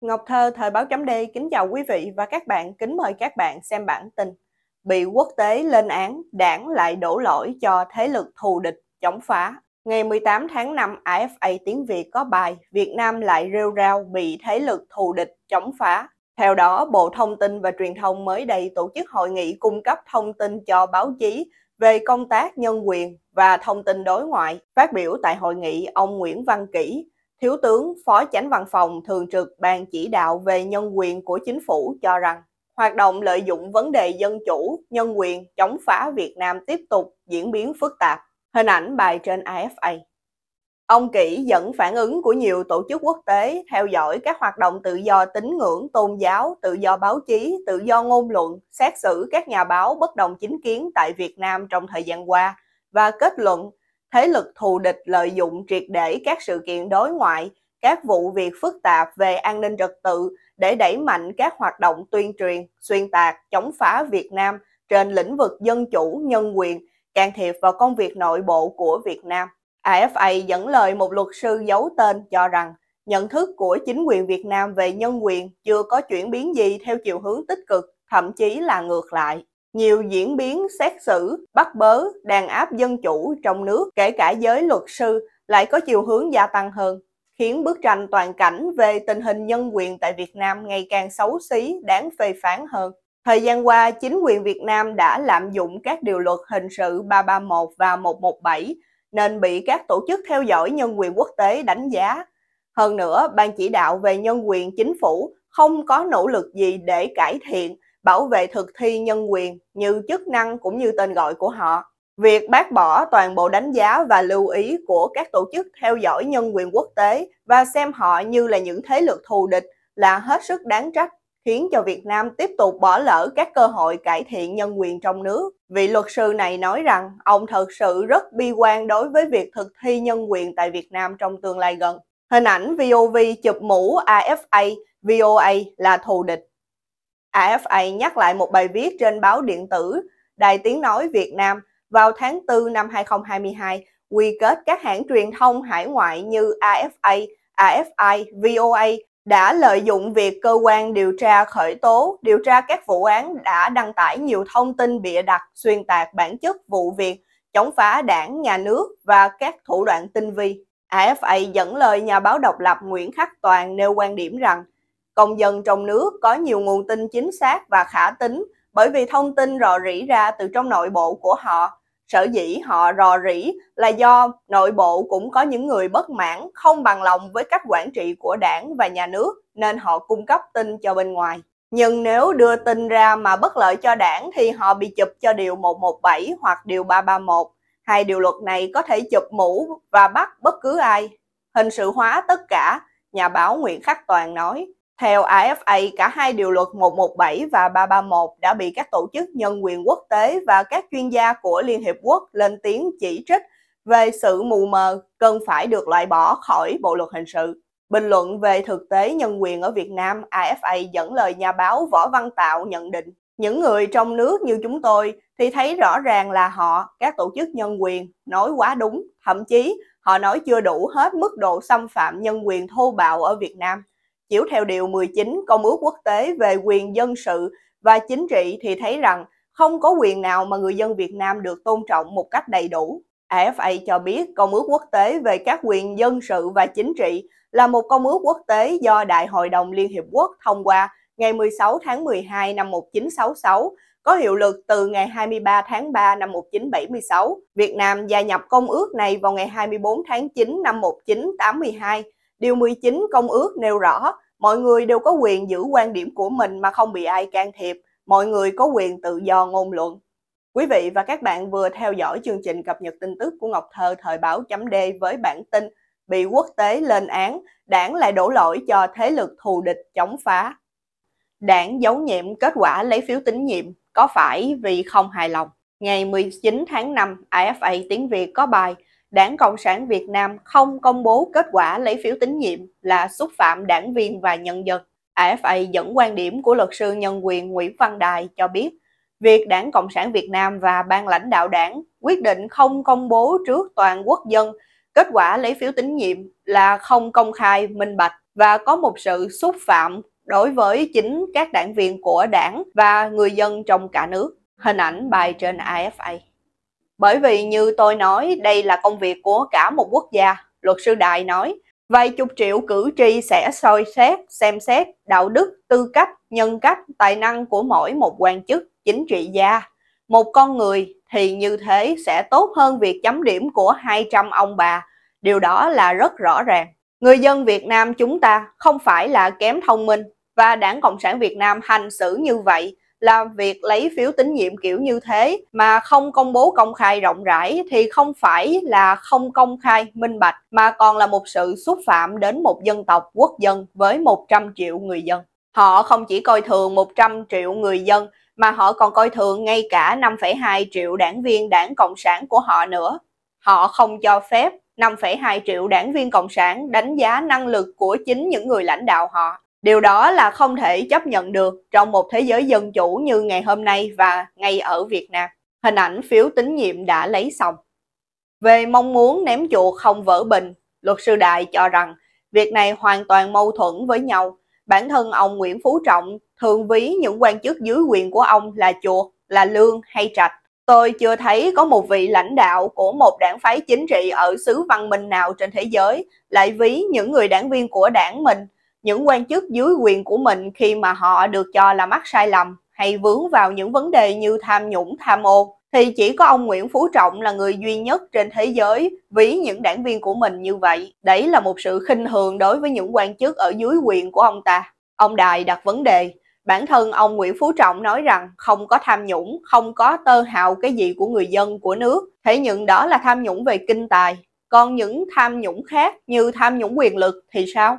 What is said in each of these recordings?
Ngọc Thơ, Thời báo chấm D kính chào quý vị và các bạn, kính mời các bạn xem bản tin. Bị quốc tế lên án, đảng lại đổ lỗi cho thế lực thù địch, chống phá. Ngày 18 tháng 5, AFA Tiếng Việt có bài Việt Nam lại rêu rao bị thế lực thù địch, chống phá. Theo đó, Bộ Thông tin và Truyền thông mới đây tổ chức hội nghị cung cấp thông tin cho báo chí về công tác nhân quyền và thông tin đối ngoại. Phát biểu tại hội nghị, ông Nguyễn Văn Kỷ, Thiếu tướng Phó Chánh Văn phòng Thường trực Ban chỉ đạo về nhân quyền của chính phủ cho rằng hoạt động lợi dụng vấn đề dân chủ, nhân quyền chống phá Việt Nam tiếp tục diễn biến phức tạp. Hình ảnh bài trên AFA. Ông Kỷ dẫn phản ứng của nhiều tổ chức quốc tế theo dõi các hoạt động tự do tín ngưỡng, tôn giáo, tự do báo chí, tự do ngôn luận, xét xử các nhà báo bất đồng chính kiến tại Việt Nam trong thời gian qua và kết luận thế lực thù địch lợi dụng triệt để các sự kiện đối ngoại, các vụ việc phức tạp về an ninh trật tự để đẩy mạnh các hoạt động tuyên truyền, xuyên tạc, chống phá Việt Nam trên lĩnh vực dân chủ, nhân quyền, can thiệp vào công việc nội bộ của Việt Nam. AFA dẫn lời một luật sư giấu tên cho rằng nhận thức của chính quyền Việt Nam về nhân quyền chưa có chuyển biến gì theo chiều hướng tích cực, thậm chí là ngược lại nhiều diễn biến xét xử, bắt bớ, đàn áp dân chủ trong nước, kể cả giới luật sư, lại có chiều hướng gia tăng hơn, khiến bức tranh toàn cảnh về tình hình nhân quyền tại Việt Nam ngày càng xấu xí, đáng phê phán hơn. Thời gian qua, chính quyền Việt Nam đã lạm dụng các điều luật hình sự 331 và 117, nên bị các tổ chức theo dõi nhân quyền quốc tế đánh giá. Hơn nữa, Ban chỉ đạo về nhân quyền chính phủ không có nỗ lực gì để cải thiện bảo vệ thực thi nhân quyền như chức năng cũng như tên gọi của họ. Việc bác bỏ toàn bộ đánh giá và lưu ý của các tổ chức theo dõi nhân quyền quốc tế và xem họ như là những thế lực thù địch là hết sức đáng trách, khiến cho Việt Nam tiếp tục bỏ lỡ các cơ hội cải thiện nhân quyền trong nước. Vị luật sư này nói rằng ông thật sự rất bi quan đối với việc thực thi nhân quyền tại Việt Nam trong tương lai gần. Hình ảnh VOV chụp mũ AFA, VOA là thù địch AFA nhắc lại một bài viết trên báo điện tử Đài Tiếng Nói Việt Nam vào tháng 4 năm 2022 quy kết các hãng truyền thông hải ngoại như AFA, AFI, VOA đã lợi dụng việc cơ quan điều tra khởi tố, điều tra các vụ án đã đăng tải nhiều thông tin bịa đặt, xuyên tạc bản chất vụ việc, chống phá đảng, nhà nước và các thủ đoạn tinh vi. AFA dẫn lời nhà báo độc lập Nguyễn Khắc Toàn nêu quan điểm rằng Công dân trong nước có nhiều nguồn tin chính xác và khả tính bởi vì thông tin rò rỉ ra từ trong nội bộ của họ. Sở dĩ họ rò rỉ là do nội bộ cũng có những người bất mãn, không bằng lòng với cách quản trị của đảng và nhà nước nên họ cung cấp tin cho bên ngoài. Nhưng nếu đưa tin ra mà bất lợi cho đảng thì họ bị chụp cho điều 117 hoặc điều 331. Hai điều luật này có thể chụp mũ và bắt bất cứ ai. Hình sự hóa tất cả, nhà báo Nguyễn Khắc Toàn nói. Theo AFA, cả hai điều luật 117 và 331 đã bị các tổ chức nhân quyền quốc tế và các chuyên gia của Liên Hiệp Quốc lên tiếng chỉ trích về sự mù mờ cần phải được loại bỏ khỏi bộ luật hình sự. Bình luận về thực tế nhân quyền ở Việt Nam, AFA dẫn lời nhà báo Võ Văn Tạo nhận định, những người trong nước như chúng tôi thì thấy rõ ràng là họ, các tổ chức nhân quyền, nói quá đúng, thậm chí họ nói chưa đủ hết mức độ xâm phạm nhân quyền thô bạo ở Việt Nam chiếu theo Điều 19 Công ước Quốc tế về quyền dân sự và chính trị thì thấy rằng không có quyền nào mà người dân Việt Nam được tôn trọng một cách đầy đủ. AFA cho biết Công ước Quốc tế về các quyền dân sự và chính trị là một công ước quốc tế do Đại hội đồng Liên Hiệp Quốc thông qua ngày 16 tháng 12 năm 1966, có hiệu lực từ ngày 23 tháng 3 năm 1976. Việt Nam gia nhập công ước này vào ngày 24 tháng 9 năm 1982 Điều 19 Công ước nêu rõ, mọi người đều có quyền giữ quan điểm của mình mà không bị ai can thiệp, mọi người có quyền tự do ngôn luận. Quý vị và các bạn vừa theo dõi chương trình cập nhật tin tức của Ngọc Thơ thời báo chấm D với bản tin bị quốc tế lên án, đảng lại đổ lỗi cho thế lực thù địch chống phá. Đảng giấu nhiệm kết quả lấy phiếu tín nhiệm, có phải vì không hài lòng? Ngày 19 tháng 5, AFA tiếng Việt có bài Đảng Cộng sản Việt Nam không công bố kết quả lấy phiếu tín nhiệm là xúc phạm đảng viên và nhân dân. AFA dẫn quan điểm của luật sư nhân quyền Nguyễn Văn Đài cho biết, việc Đảng Cộng sản Việt Nam và ban lãnh đạo đảng quyết định không công bố trước toàn quốc dân kết quả lấy phiếu tín nhiệm là không công khai, minh bạch và có một sự xúc phạm đối với chính các đảng viên của đảng và người dân trong cả nước. Hình ảnh bài trên AFA. Bởi vì như tôi nói, đây là công việc của cả một quốc gia, luật sư Đại nói. Vài chục triệu cử tri sẽ soi xét, xem xét đạo đức, tư cách, nhân cách, tài năng của mỗi một quan chức, chính trị gia. Một con người thì như thế sẽ tốt hơn việc chấm điểm của 200 ông bà. Điều đó là rất rõ ràng. Người dân Việt Nam chúng ta không phải là kém thông minh và đảng Cộng sản Việt Nam hành xử như vậy là việc lấy phiếu tín nhiệm kiểu như thế mà không công bố công khai rộng rãi thì không phải là không công khai minh bạch mà còn là một sự xúc phạm đến một dân tộc quốc dân với 100 triệu người dân. Họ không chỉ coi thường 100 triệu người dân mà họ còn coi thường ngay cả 5,2 triệu đảng viên đảng Cộng sản của họ nữa. Họ không cho phép 5,2 triệu đảng viên Cộng sản đánh giá năng lực của chính những người lãnh đạo họ. Điều đó là không thể chấp nhận được trong một thế giới dân chủ như ngày hôm nay và ngay ở Việt Nam. Hình ảnh phiếu tín nhiệm đã lấy xong. Về mong muốn ném chuột không vỡ bình, luật sư Đại cho rằng việc này hoàn toàn mâu thuẫn với nhau. Bản thân ông Nguyễn Phú Trọng thường ví những quan chức dưới quyền của ông là chuột, là lương hay trạch. Tôi chưa thấy có một vị lãnh đạo của một đảng phái chính trị ở xứ văn minh nào trên thế giới lại ví những người đảng viên của đảng mình những quan chức dưới quyền của mình khi mà họ được cho là mắc sai lầm hay vướng vào những vấn đề như tham nhũng tham ô thì chỉ có ông Nguyễn Phú Trọng là người duy nhất trên thế giới ví những đảng viên của mình như vậy. Đấy là một sự khinh thường đối với những quan chức ở dưới quyền của ông ta. Ông Đài đặt vấn đề, bản thân ông Nguyễn Phú Trọng nói rằng không có tham nhũng, không có tơ hào cái gì của người dân, của nước. Thế nhưng đó là tham nhũng về kinh tài. Còn những tham nhũng khác như tham nhũng quyền lực thì sao?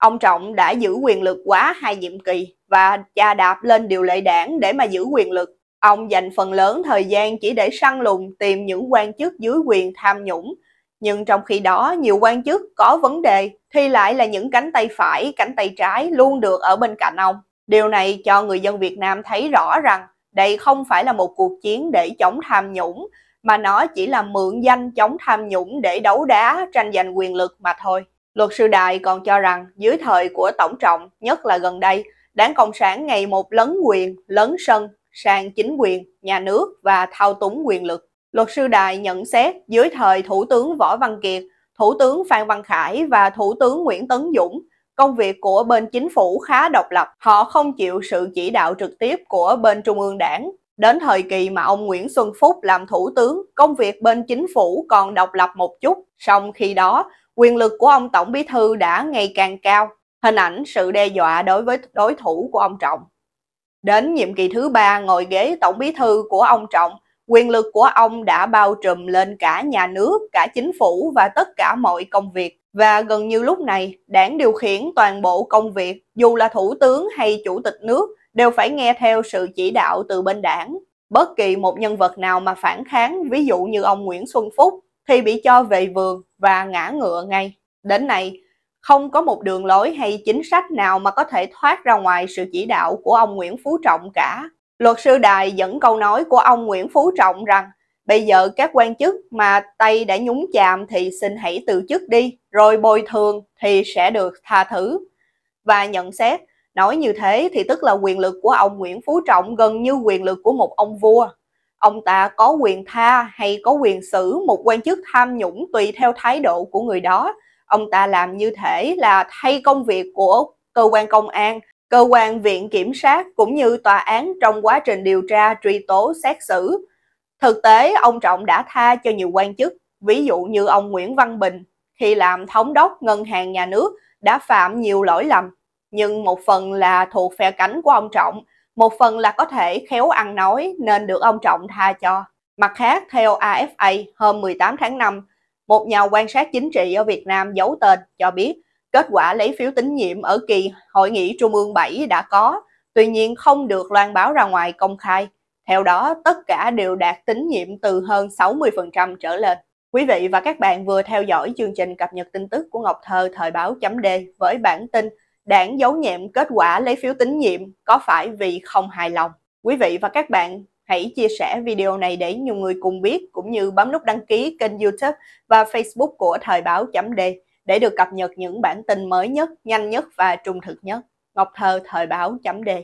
Ông Trọng đã giữ quyền lực quá hai nhiệm kỳ và cha đạp lên điều lệ đảng để mà giữ quyền lực. Ông dành phần lớn thời gian chỉ để săn lùng tìm những quan chức dưới quyền tham nhũng. Nhưng trong khi đó, nhiều quan chức có vấn đề thì lại là những cánh tay phải, cánh tay trái luôn được ở bên cạnh ông. Điều này cho người dân Việt Nam thấy rõ rằng đây không phải là một cuộc chiến để chống tham nhũng, mà nó chỉ là mượn danh chống tham nhũng để đấu đá tranh giành quyền lực mà thôi. Luật sư Đại còn cho rằng dưới thời của Tổng trọng, nhất là gần đây, đảng Cộng sản ngày một lấn quyền, lấn sân sang chính quyền, nhà nước và thao túng quyền lực. Luật sư Đại nhận xét dưới thời Thủ tướng Võ Văn Kiệt, Thủ tướng Phan Văn Khải và Thủ tướng Nguyễn Tấn Dũng, công việc của bên chính phủ khá độc lập, họ không chịu sự chỉ đạo trực tiếp của bên Trung ương đảng. Đến thời kỳ mà ông Nguyễn Xuân Phúc làm thủ tướng, công việc bên chính phủ còn độc lập một chút, song khi đó quyền lực của ông Tổng Bí Thư đã ngày càng cao, hình ảnh sự đe dọa đối với đối thủ của ông Trọng. Đến nhiệm kỳ thứ ba ngồi ghế Tổng Bí Thư của ông Trọng, quyền lực của ông đã bao trùm lên cả nhà nước, cả chính phủ và tất cả mọi công việc. Và gần như lúc này, đảng điều khiển toàn bộ công việc, dù là thủ tướng hay chủ tịch nước, đều phải nghe theo sự chỉ đạo từ bên đảng. Bất kỳ một nhân vật nào mà phản kháng, ví dụ như ông Nguyễn Xuân Phúc, thì bị cho về vườn và ngã ngựa ngay. Đến nay, không có một đường lối hay chính sách nào mà có thể thoát ra ngoài sự chỉ đạo của ông Nguyễn Phú Trọng cả. Luật sư Đài dẫn câu nói của ông Nguyễn Phú Trọng rằng bây giờ các quan chức mà tay đã nhúng chàm thì xin hãy từ chức đi, rồi bồi thường thì sẽ được tha thứ. Và nhận xét, nói như thế thì tức là quyền lực của ông Nguyễn Phú Trọng gần như quyền lực của một ông vua, ông ta có quyền tha hay có quyền xử một quan chức tham nhũng tùy theo thái độ của người đó. Ông ta làm như thể là thay công việc của cơ quan công an, cơ quan viện kiểm sát cũng như tòa án trong quá trình điều tra, truy tố, xét xử. Thực tế, ông Trọng đã tha cho nhiều quan chức, ví dụ như ông Nguyễn Văn Bình khi làm thống đốc ngân hàng nhà nước đã phạm nhiều lỗi lầm, nhưng một phần là thuộc phe cánh của ông Trọng, một phần là có thể khéo ăn nói nên được ông Trọng tha cho. Mặt khác, theo AFA hôm 18 tháng 5, một nhà quan sát chính trị ở Việt Nam giấu tên cho biết kết quả lấy phiếu tín nhiệm ở kỳ Hội nghị Trung ương 7 đã có, tuy nhiên không được loan báo ra ngoài công khai. Theo đó, tất cả đều đạt tín nhiệm từ hơn 60% trở lên. Quý vị và các bạn vừa theo dõi chương trình cập nhật tin tức của Ngọc Thơ thời báo chấm với bản tin đảng giấu nhiệm kết quả lấy phiếu tín nhiệm có phải vì không hài lòng. Quý vị và các bạn hãy chia sẻ video này để nhiều người cùng biết cũng như bấm nút đăng ký kênh youtube và facebook của Thời báo chấm D để được cập nhật những bản tin mới nhất, nhanh nhất và trung thực nhất. Ngọc Thơ Thời báo chấm D